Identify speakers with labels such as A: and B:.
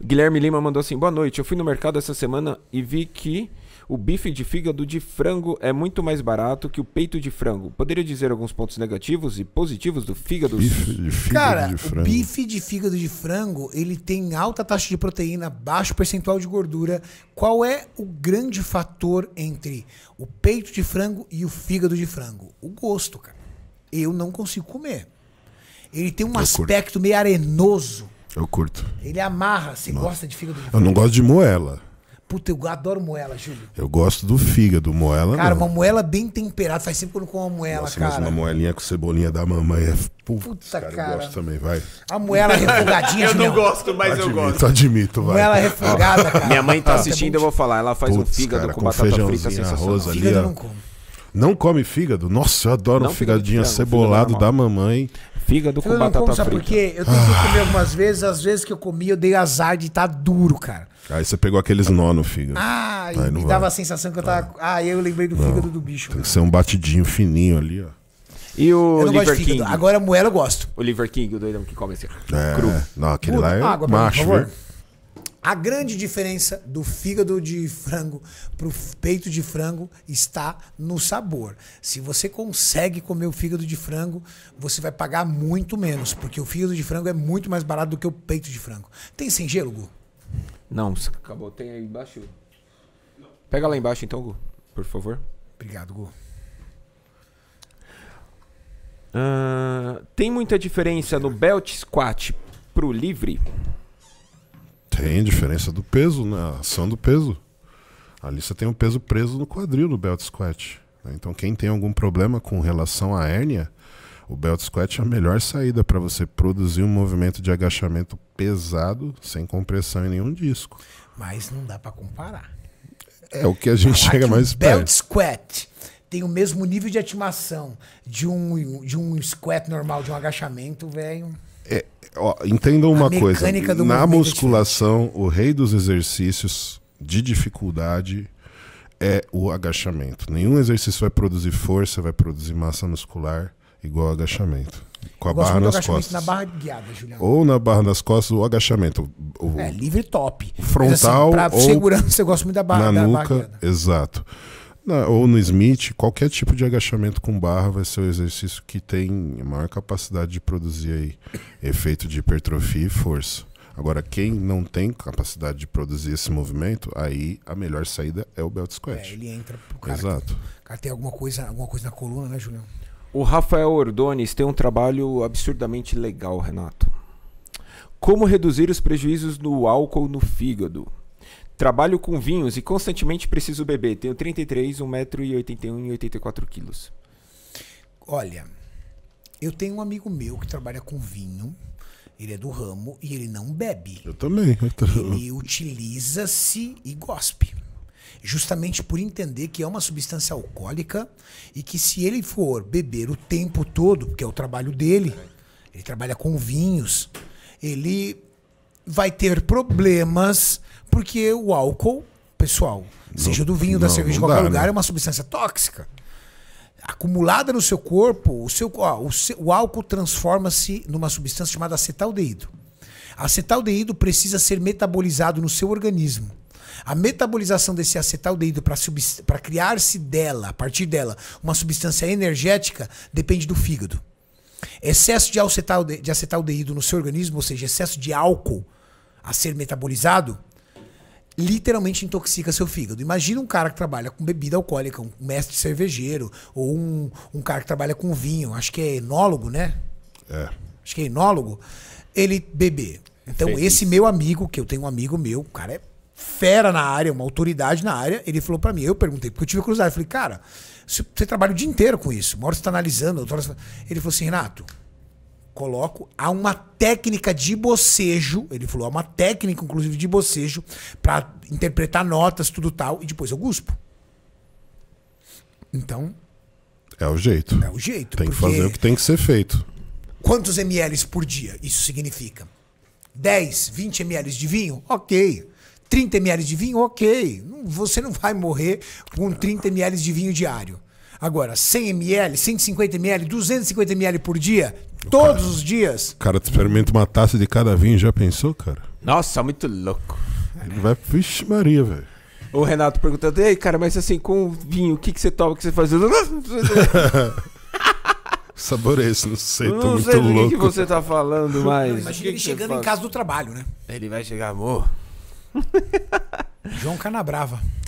A: Guilherme Lima mandou assim: boa noite. Eu fui no mercado essa semana e vi que o bife de fígado de frango é muito mais barato que o peito de frango. Poderia dizer alguns pontos negativos e positivos do fígado? Bife de fígado Cara, de frango. o
B: bife de fígado de frango, ele tem alta taxa de proteína, baixo percentual de gordura. Qual é o grande fator entre o peito de frango e o fígado de frango? O gosto, cara. Eu não consigo comer. Ele tem um aspecto meio arenoso eu curto. Ele amarra. Você Nossa. gosta de fígado de
C: Eu não gosto de moela.
B: Puta, eu adoro moela, Júlio.
C: Eu gosto do fígado, moela Cara, não. uma
B: moela bem temperada. Faz sempre que eu não como uma moela, Nossa, cara. Mas uma
C: moelinha com cebolinha da mamãe é... Puta, cara, cara. Eu gosto também, vai.
B: A moela refogadinha, Eu não gosto,
C: mas admito, eu gosto. Admito, vai. Moela refogada, cara. Minha mãe tá é assistindo,
A: eu vou falar. Ela faz Puts, um fígado cara, com, com batata frita sensacional. Arroz fígado ali, não como.
C: Não come fígado? Nossa, eu adoro não, um fígadinho cebolado da mamãe. Fígado eu com batata como, sabe frita. Sabe por
B: quê? Eu tenho que comer algumas vezes, às vezes que eu comi, eu dei azar de estar tá duro, cara.
C: Aí você pegou aqueles nó no fígado.
B: Ah, Aí me dava vai. a sensação que eu tava. Ah, ah eu lembrei do não. fígado do bicho.
C: Tem cara. que ser um batidinho fininho ali, ó.
B: E o Liver King? Agora
A: moela eu gosto. O Liver King, o doidão que come assim.
C: É, cru. Não, aquele Puta, lá é água, macho, viu?
B: A grande diferença do fígado de frango para o peito de frango está no sabor. Se você consegue comer o fígado de frango, você vai pagar muito menos, porque o fígado de frango é muito mais barato do que o peito de frango.
A: Tem sem gelo, Gu? Não, acabou. Tem aí embaixo. Pega lá embaixo então, Gu, por favor. Obrigado, Gu. Uh, tem muita diferença no belt squat pro livre?
C: Tem diferença do peso, na né? ação do peso. Ali você tem o um peso preso no quadril no belt squat. Né? Então quem tem algum problema com relação à hérnia, o belt squat é a melhor saída para você produzir um movimento de agachamento pesado, sem compressão em nenhum disco.
B: Mas não dá para comparar. É o que a gente Falar chega mais perto. Belt squat tem o mesmo nível de ativação de um, de um squat normal, de um agachamento, velho
C: é, ó, entendam uma coisa. Na é musculação, o rei dos exercícios de dificuldade é o agachamento. Nenhum exercício vai produzir força, vai produzir massa muscular igual ao agachamento. Com a barra nas costas. Na barra
B: guiada, Juliano.
C: Ou na barra nas costas, o agachamento. O,
B: é, livre top. Assim, frontal. assim, pra ou segurança, eu gosto muito da barra, na da nuca, barra
C: guiada. Exato. Na, ou no Smith, qualquer tipo de agachamento com barra vai ser o exercício que tem maior capacidade de produzir aí, efeito de hipertrofia e força. Agora, quem não tem capacidade de produzir esse movimento, aí a melhor saída é o belt squat. É, ele entra pro cara. Exato.
B: Que, cara tem alguma coisa, alguma coisa na coluna, né, Julião?
C: O Rafael
A: Ordones tem um trabalho absurdamente legal, Renato. Como reduzir os prejuízos do álcool no fígado? Trabalho com vinhos e constantemente preciso beber. Tenho 33, 1,81m e 84kg.
B: Olha, eu tenho um amigo meu que trabalha com vinho. Ele é do ramo e ele não
C: bebe. Eu também. Ele
B: utiliza-se e gospe. Justamente por entender que é uma substância alcoólica e que se ele for beber o tempo todo, porque é o trabalho dele, ele trabalha com vinhos, ele vai ter problemas porque o álcool, pessoal, não, seja do vinho, da cerveja, de qualquer dá, lugar, né? é uma substância tóxica. Acumulada no seu corpo, o, seu, ó, o, o álcool transforma-se numa substância chamada acetaldeído. Acetaldeído precisa ser metabolizado no seu organismo. A metabolização desse acetaldeído para criar-se dela, a partir dela, uma substância energética, depende do fígado. Excesso de, de acetaldeído no seu organismo, ou seja, excesso de álcool a ser metabolizado, literalmente intoxica seu fígado. Imagina um cara que trabalha com bebida alcoólica, um mestre cervejeiro, ou um, um cara que trabalha com vinho, acho que é enólogo, né? É. Acho que é enólogo. Ele beber. Então, Feliz. esse meu amigo, que eu tenho um amigo meu, o cara é fera na área, uma autoridade na área, ele falou para mim, eu perguntei, porque eu tive cruzado eu falei, cara, você trabalha o dia inteiro com isso, uma hora você tá analisando, outra hora você... Ele falou assim, Renato, coloco, há uma técnica de bocejo, ele falou, há uma técnica inclusive de bocejo para interpretar notas, tudo tal, e depois eu guspo. Então,
C: é o jeito. É o jeito. Tem que fazer o que tem que ser feito.
B: Quantos ml por dia isso significa? 10, 20 ml de vinho? OK. 30 ml de vinho? OK. Você não vai morrer com 30 ml de vinho diário. Agora, 100 ml, 150 ml, 250
A: ml por dia, Todos cara, os dias.
C: Cara, tu experimenta uma taça de cada vinho, já pensou, cara?
A: Nossa, muito louco.
C: Ele vai. Vixe, Maria, velho.
A: O Renato perguntando, ei, cara, mas assim, com vinho, o que, que você toma, o que você faz?
C: Sabor é esse, não sei, tô não muito sei louco. Não sei o que você tá falando mais. Imagina ele
B: chegando em casa do trabalho, né?
A: Ele vai chegar, amor. João Canabrava.